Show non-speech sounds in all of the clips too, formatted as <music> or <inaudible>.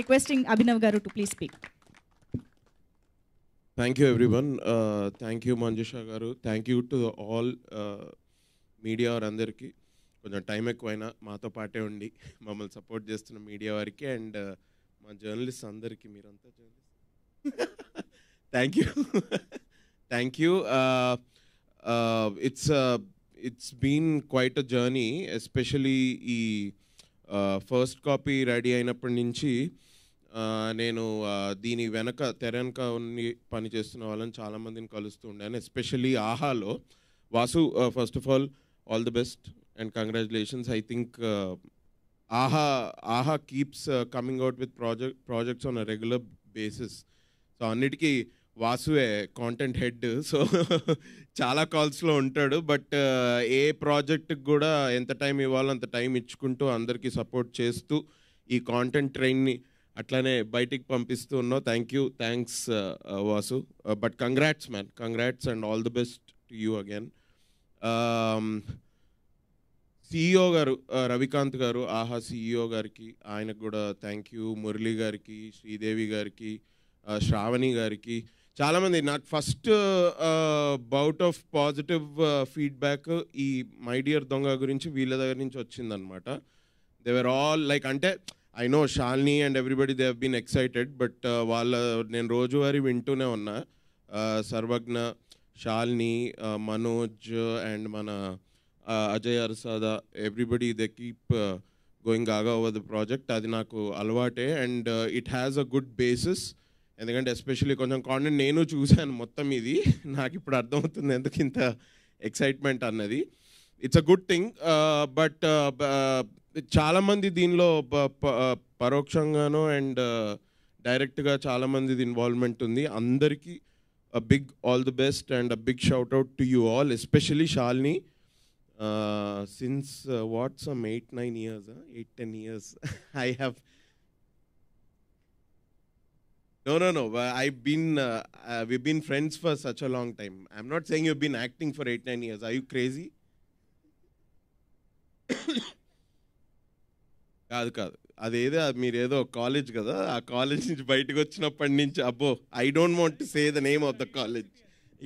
Requesting Abhinav గారు to please speak thank you everyone thank you Manjusha గారు thank you to all media వారందరికీ కొంచెం time ఎక్కువైనా మాతో పాటే ఉండి మమ్మల్ని సపోర్ట్ చేస్తున్న మీడియా వారికి అండ్ uh, మా జర్నలిస్ట్ అందరికీ మీరంతా journalist thank you thank you it's it's been quite a journey especially ఈ ఫస్ట్ కాపీ రెడీ అయినప్పటి నుంచి నేను దీని వెనక తెర వెనక పని పనిచేస్తున్న వాళ్ళని చాలామందిని కలుస్తూ ఉండాను ఎస్పెషల్లీ ఆహాలో Vasu first of all all the best and congratulations I think Aha Aha keeps coming out with project projects on a regular basis so అన్నిటికీ వాసువే కాంటెంట్ హెడ్ సో చాలా కాల్స్లో ఉంటాడు బట్ uh, ఏ ప్రాజెక్ట్కి కూడా ఎంత టైం ఇవ్వాలో అంత టైం ఇచ్చుకుంటూ అందరికీ సపోర్ట్ చేస్తూ ఈ కాంటెంట్ ట్రైన్ని అట్లానే బయటికి పంపిస్తూ ఉన్నావు thank you thanks Vasu but congrats man congrats and all the best to you again CEO గారు uh, రవికాంత్ గారు ఆహా సిఇఓ e గారికి ఆయనకు కూడా థ్యాంక్ యూ మురళి గారికి శ్రీదేవి గారికి uh, శ్రావణి గారికి చాలామంది నాకు first bout of positive feedback ఈ మై డియర్ దొంగ గురించి వీళ్ళ దగ్గర నుంచి వచ్చిందనమాట దేవర్ ఆల్ లైక్ అంటే I know Shalini and everybody they హీన్ ఎక్సైటెడ్ బట్ వాళ్ళ నేను రోజువారీ వింటూనే ఉన్నా సర్వజ్ఞ షాల్ని మనోజ్ అండ్ మన అజయ్ అర్సాదా everybody they keep going gaga over the project అది నాకు అలవాటే and it has a good basis ఎందుకంటే ఎస్పెషల్లీ కొంచెం కాంటెంట్ నేను చూశాను మొత్తం ఇది నాకు ఇప్పుడు అర్థమవుతుంది ఎందుకు ఇంత ఎక్సైట్మెంట్ అన్నది it's a good thing but చాలామంది దీనిలో uh, పరోక్షంగానో అండ్ uh, డైరెక్ట్గా చాలామంది ఇన్వాల్వ్మెంట్ ఉంది అందరికీ a big all the best and a big shout out to you all especially Shalini since what's some eight nine years eight ten years I have no no no I been we been friends for such a long time I'm not saying you been acting for eight nine years I you crazy కాదు కాదు అదేదో మీరు ఏదో college కదా ఆ college నుంచి బయటకు వచ్చినప్పటి నుంచి అబ్బో I don't want to say the name of the college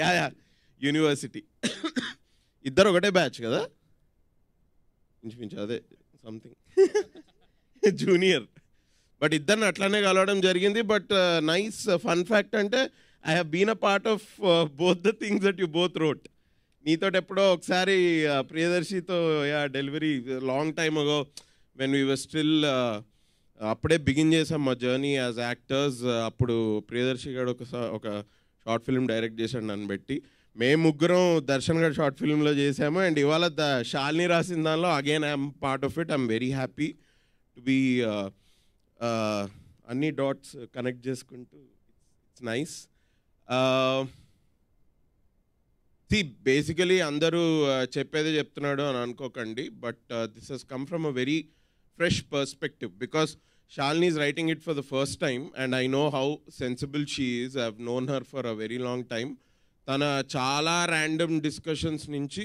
yeah yeah university ఇద్దరు ఒకటే బ్యాచ్ కదా ఇంచుమించు అదే సంథింగ్ జూనియర్ <laughs> బట్ ఇద్దరిని అట్లానే కలవడం జరిగింది బట్ నైస్ ఫన్ ఫ్యాక్ట్ అంటే I have been a part of both the things at you both wrote నీతో ఎప్పుడో ఒకసారి uh, ప్రియదర్శితో yeah delivery long time ago when we were still అప్పుడే బిగిన్ చేసాం మా జర్నీ యాజ్ యాక్టర్స్ అప్పుడు ప్రియదర్శి గారు ఒక ఒక షార్ట్ ఫిల్మ్ డైరెక్ట్ చేశాడు నన్ను పెట్టి మేము ముగ్గురం దర్శన్ గారు షార్ట్ ఫిల్మ్లో చేసాము అండ్ ఇవాళ ద షాలిని రాసిన దానిలో again I'm part of it I'm very happy to be అన్ని డాట్స్ కనెక్ట్ చేసుకుంటూ ఇట్స్ నైస్ సి బేసికలీ అందరూ చెప్పేదే చెప్తున్నాడు అని అనుకోకండి but this he's come from a very fresh perspective because Shalini is writing it for the first time and I know how sensible she is I known her for a very long time తన చాలా random discussions నుంచి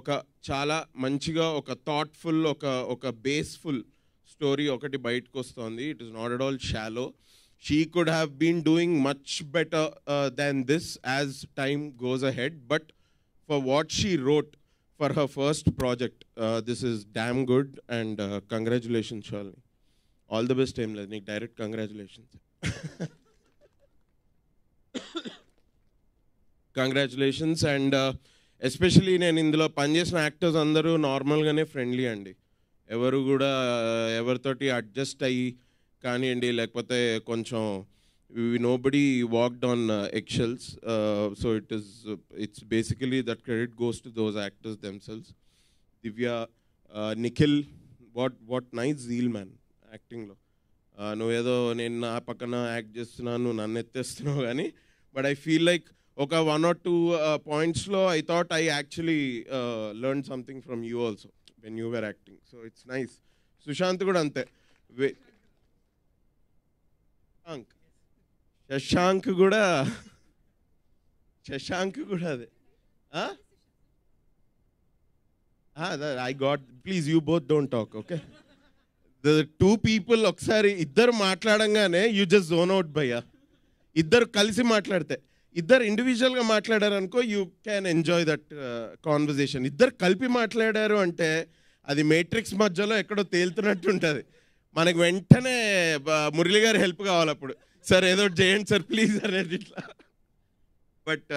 ఒక చాలా మంచిగా ఒక thoughtful ఒక ఒక బేస్ఫుల్ story ఒకటి బయటకు వస్తుంది it is not at all shallow she could have been doing much better than this as time goes ahead but for what she wrote for her first project this is damn good and congratulations Shalini all the best ఏం లేదు నీకు direct congratulations congratulations and especially నేను ఇందులో పనిచేసిన actors అందరూ నార్మల్గానే friendly అండి ఎవరు కూడా ఎవరితోటి అడ్జస్ట్ అయ్యి కానివ్వండి లేకపోతే కొంచెం నో బడీ వాక్డ్ ఆన్ ఎక్షల్స్ so it is it's basically that credit goes to those actors themselves Divya Nikhil what what nice zeal man యాక్టింగ్లో నువ్వేదో నేను నా పక్కన యాక్ట్ చేస్తున్నాను నన్ను ఎత్తేస్తున్నావు కానీ బట్ ఐ ఫీల్ లైక్ ఒక వన్ ఆర్ టూ పాయింట్స్లో I thought I actually learn something from you also when you were acting so it's nice Sushanth కూడా అంతే శశాంక్ శశాంక్ కూడా శశాంక్ కూడా అదే I got please you both don't talk okay the two people ఒకసారి ఇద్దరు మాట్లాడంగానే యూ జస్ట్ జోన్ అవుట్ భయ్యా ఇద్దరు కలిసి మాట్లాడితే ఇద్దరు ఇండివిజువల్గా మాట్లాడారు అనుకో you can enjoy that conversation ఇద్దరు కలిపి మాట్లాడారు అంటే అది మేట్రిక్స్ మధ్యలో ఎక్కడో తేలుతున్నట్టు ఉంటుంది మనకు వెంటనే మురళి గారి హెల్ప్ కావాలి అప్పుడు సార్ ఏదో చేయండి సార్ ప్లీజ్ అనేది ఇట్లా but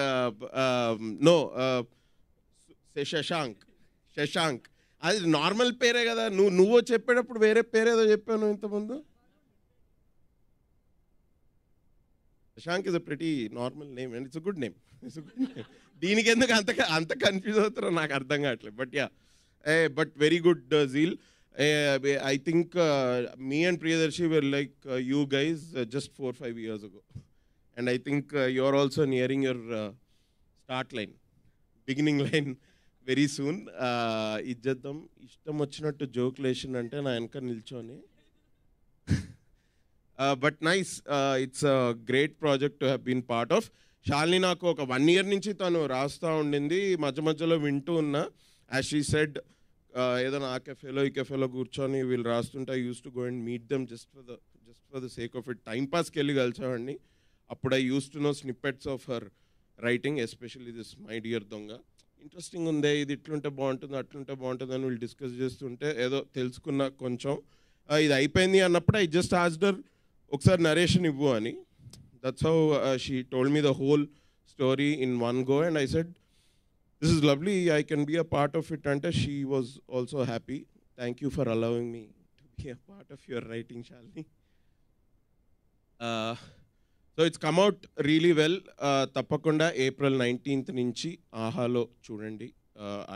no uh, um, uh, Shashank Shashank అది నార్మల్ పేరే కదా నువ్వు నువ్వు చెప్పేటప్పుడు వేరే పేరేదో చెప్పాను ఇంతకుముందు Shashank is a pretty normal name and it's good name it's good name దీనికి ఎందుకు అంత అంత కన్ఫ్యూజ్ అవుతారో నాకు అర్థం కావట్లేదు but yeah a but very good zeal I think me and Priyadarshi were like you guys just four five years ago and I think you are also nearing your start line beginning line very soon ఇజ్జద్దాం ఇష్టం వచ్చినట్టు జోక్లు వేసిందంటే నా వెనక నిల్చోని but nice it's great project to have been part of Shalini నాకు ఒక వన్ ఇయర్ నుంచి తను రాస్తూ ఉండింది మధ్య మధ్యలో వింటూ ఉన్నా యాజ్ షీ సెడ్ ఏదైనా ఆ కెఫేలో ఈ కెఫేలో కూర్చొని వీళ్ళు రాస్తుంటే used to go and meet them just for the just for the sake of it టైంపాస్కి వెళ్ళి కలిసామండి అప్పుడు I used to know snippets of her writing especially this my dear Donga interesting ఉంది ఇది ఇట్లుంటే బాగుంటుంది అట్లుంటే బాగుంటుంది అని వీళ్ళు డిస్కస్ చేస్తుంటే ఏదో తెలుసుకున్న కొంచెం uh, ఇది అయిపోయింది అన్నప్పుడు ఐ జస్ట్ ఆస్డర్ ఒకసారి నరేషన్ ఇవ్వు అని that's how she told me the whole story in one go and I said this is lovely I can be a part of it అంటే she was also happy thank you for allowing me to be a part of your writing Shalini so it's come out really well తప్పకుండా April nineteenth నుంచి ఆహాలో చూడండి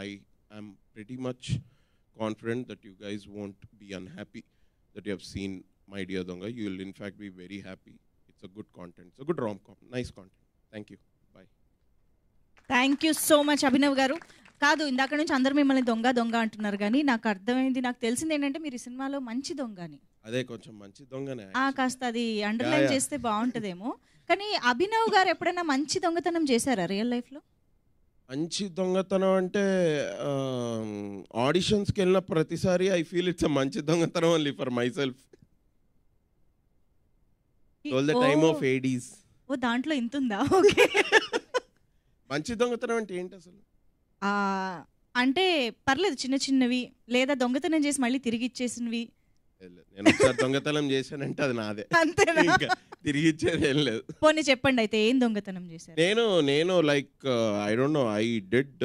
I I'm pretty much confident that you guys won't be unhappy that you హీన్ my dear Donga you will fact be very happy it's a good content it's good rom com nice content thank you bye thank you so much Abhinav గారు కాదు ఇందాక నుంచి అందరూ మిమ్మల్ని దొంగ దొంగ అంటున్నారు కానీ నాకు అర్థమైంది నాకు తెలిసింది ఏంటంటే మీరు ఈ సినిమాలో మంచి దొంగ అని అదే కొంచెం మంచి దొంగనే కాస్త అది అండర్లైన్ చేస్తే బాగుంటుందేమో కానీ అభినవ్ గారు ఎప్పుడైనా మంచి దొంగతనం చేశారా రియల్ లైఫ్లో మంచి దొంగతనం అంటే ఆడిషన్స్కి వెళ్ళిన ప్రతిసారి ఐ ఫీల్ ఇట్స్ మంచి దొంగతనం only for myself tell the time of ADs ఓ దాంట్లో ఇంత ఉందా ఓకే మంచి దొంగతనం అంటే ఏంటి అసలు అంటే పర్లేదు చిన్న చిన్నవి లేదా దొంగతనం చేసి మళ్ళీ తిరిగి ఇచ్చేసినవి దొంగతనం చేశానంటే అది నాదే అంతేనా తిరిగి ఇచ్చేది ఏం లేదు పోనీ చెప్పండి అయితే ఏం దొంగతనం చేశారు నేను నేను like I don't know I dead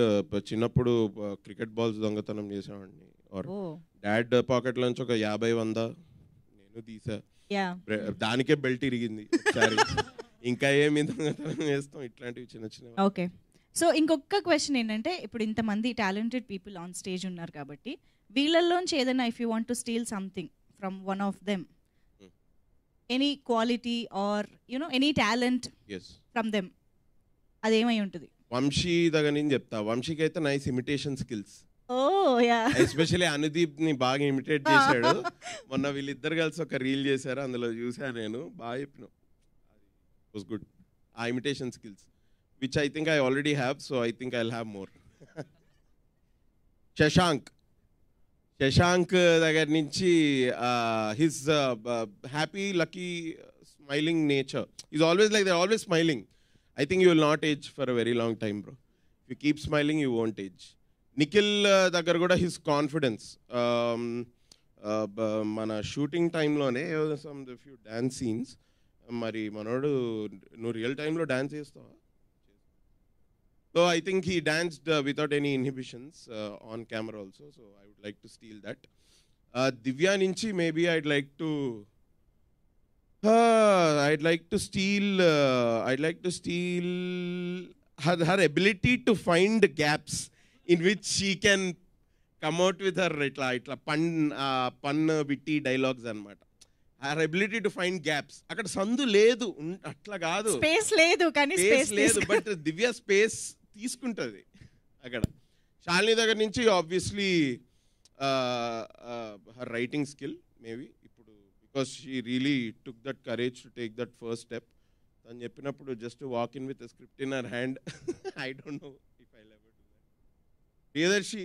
చిన్నప్పుడు uh, క్రికెట్ బాల్స్ దొంగతనం చేసేవాడిని డాడ్ పాకెట్ లోంచి ఒక యాభై వంద నేను తీసా దానికే బెల్ట్ ఇరిగింది ఇంకా ఏమి వేస్తాం ఇట్లాంటివి చిన్న చిన్న ఓకే సో ఇంకొక క్వశ్చన్ ఏంటంటే ఇప్పుడు ఇంతమంది టాలెంటెడ్ పీపుల్ ఆన్ స్టేజ్ ఉన్నారు కాబట్టి వీళ్ళల్లోంచి ఏదైనా if you want to steal something from one of them any quality or you know any talent from them అదేమై ఉంటుంది వంశీ దగ్గర నేను చెప్తా వంశీకి అయితే nice imitation skills especially Anudeep ని బాగా ఇమిటేట్ ah. చేశాడు <laughs> మొన్న వీళ్ళిద్దరు కలిసి ఒక రీల్ చేశారు అందులో చూసా నేను బాగా చెప్పిన గుడ్ ఆ imitation skills which I think I already have so I think I have more Shashank Shashank దగ్గర నుంచి his happy lucky smiling nature is always like there always smiling I think you will not age for a very long time bro you keep smiling you won't age Nikhil దగ్గర కూడా his confidence మన shooting టైంలోనే some few dance scenes మరి మనోడు నువ్వు real టైంలో dance చేస్తావా so I think he danced without any inhibitions on camera also so I would like to steal that Divya నుంచి maybe I'd like to I'd like to steal I'd like to steal her her ability to find gaps in which she can come out with her ఇట్లా ఇట్లా pun pun బిట్టి dialogues అనమాట or ability to find gaps అక్కడ సందు లేదు అట్లా కాదు space లేదు కానీ స్పేస్ లేదు బట్ దివ్య స్పేస్ తీసుకుంటుంది అక్కడ శాలిని దగ్గర నుంచి obviously her writing skill maybe ఇప్పుడు because she really took that courage to take that first step తను చెప్పినప్పుడు just walk in with script in her hand I don't know Priyadarshi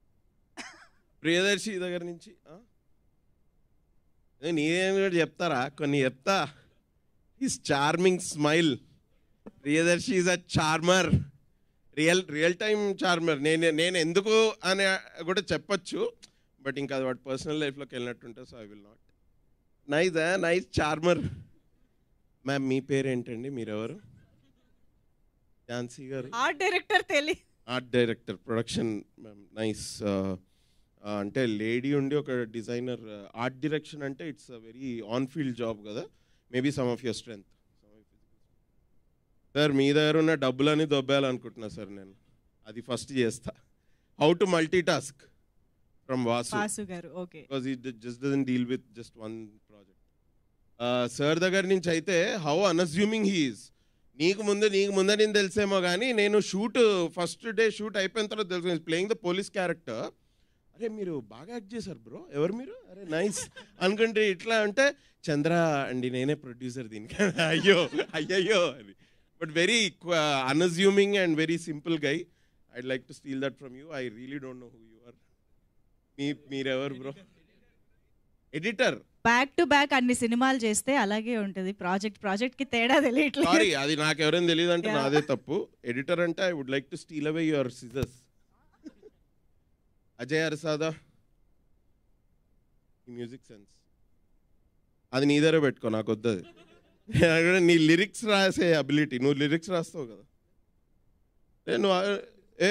<coughs> Priyadarshi దగ్గర నుంచి నీదేమి కూడా చెప్తారా కొన్ని చెప్తా is charming smile Priyadarshi is a charmer real real time charmer నేను నేను ఎందుకు అని కూడా చెప్పచ్చు బట్ ఇంకా అది పర్సనల్ లైఫ్లోకి వెళ్ళినట్టుంటే so I will not nice nice charmer ma'am మీ పేరేంటండి మీరెవరు ఝాన్సీ గారు ఆర్ట్ డైరెక్టర్ తెలియదు ఆర్ట్ డైరెక్టర్ ప్రొడక్షన్ నైస్ అంటే లేడీ ఉండి ఒక డిజైనర్ ఆర్ట్ uh, డైరెక్షన్ అంటే it's a very on field job కదా maybe some of your strength sir మీ దగ్గర ఉన్న డబ్బులని దొబ్బేయాలనుకుంటున్నా సార్ నేను అది ఫస్ట్ చేస్తా how to multi task from Vasu garu okay just dozen deal with just one project sir దగ్గర నుంచి అయితే హౌ అన్అస్యూమింగ్ హీ ఈస్ నీకు ముందు నీకు ముందు నేను తెలిసేమో కానీ నేను షూట్ ఫస్ట్ డే షూట్ అయిపోయిన తర్వాత తెలుసు ప్లేయింగ్ ద పోలీస్ క్యారెక్టర్ అరే మీరు బాగా యాక్ట్ చేశారు బ్రో ఎవరు మీరు అరే నైస్ అనుకుంటే ఇట్లా అంటే చంద్ర అండి నేనే ప్రొడ్యూసర్ దీనికి అయ్యో అయ్యయ్యో అది but very unassuming and very simple guy I like to steal that from you I really don't know who you are మీ మీరెవరు bro editor back to back అన్ని సినిమాలు చేస్తే అలాగే ఉంటుంది ప్రాజెక్ట్ ప్రాజెక్ట్ కి తేడా తెలియట్లేదు అది నాకు ఎవరైనా తెలియదు అంటే నాదే తప్పు ఎడిటర్ అంటే I would like to steal away your scissors Ajay Arasada music sense అది నీ దగ్గర పెట్టుకో నాకు వద్దది <laughs> నీ లిరిక్స్ రాసే అబిలిటీ నువ్వు లిరిక్స్ రాస్తావు కదా నేను ఏ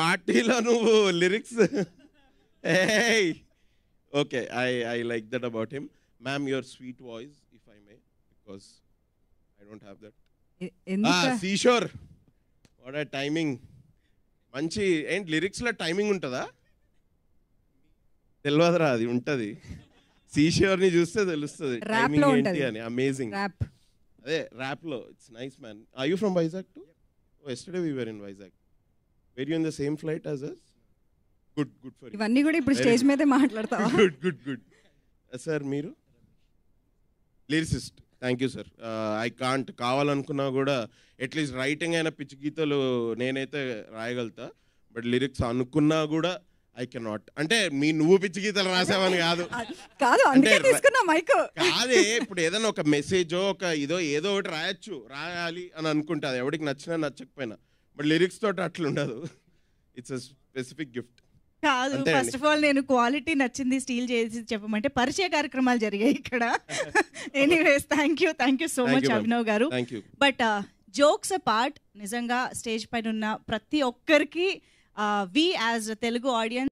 పార్టీలో నువ్వు లిరిక్స్ <laughs> ఏ okay I I like that about him ma'am your sweet voice if I may because I don't have that seashore what are timing మంచి ఏంటి లిరిక్స్లో టైమింగ్ ఉంటుందా తెలియదురా అది ఉంటుంది సీషోర్ని చూస్తే తెలుస్తుంది టైమింగ్ ఏంటి అని అమేజింగ్ అదే ర్యాప్లో it's nice man I you from Vizag too yesterday we were in Vizag were you in the same flight as us good good for ఇవన్నీ కూడా ఇప్పుడు స్టేజ్ మీదే మాట్లాడతావా గుడ్ గుడ్ గుడ్ సార్ మీరు lyricist thank you sir I can't కావాలనుకున్నా కూడా at least writing అయిన పిచ్చి గీతలు నేనైతే రాయగలుగుతా బట్ లిరిక్స్ అనుకున్నా కూడా ఐ కెనాట్ అంటే మీ నువ్వు పిచ్చి గీతలు రాసావని కాదు <laughs> కాదు అంటే కాదే ఇప్పుడు ఏదైనా ఒక మెసేజో ఒక ఇదో ఏదో ఒకటి రాయొచ్చు రాయాలి అని అనుకుంటా ఎవడికి నచ్చినా నచ్చకపోయినా బట్ లిరిక్స్ తోటి అట్లుండదు ఇట్స్ అ స్పెసిఫిక్ గిఫ్ట్ కాదు ఫస్ట్ ఆఫ్ ఆల్ నేను క్వాలిటీ నచ్చింది స్టీల్ చేసి చెప్పమంటే పరిచయ కార్యక్రమాలు జరిగాయి ఇక్కడ anyways thank you thank you so much Abhinav garu but jokes part నిజంగా స్టేజ్ పైన ఉన్న ప్రతి ఒక్కరికి వి యాజ్ తెలుగు ఆడియన్స్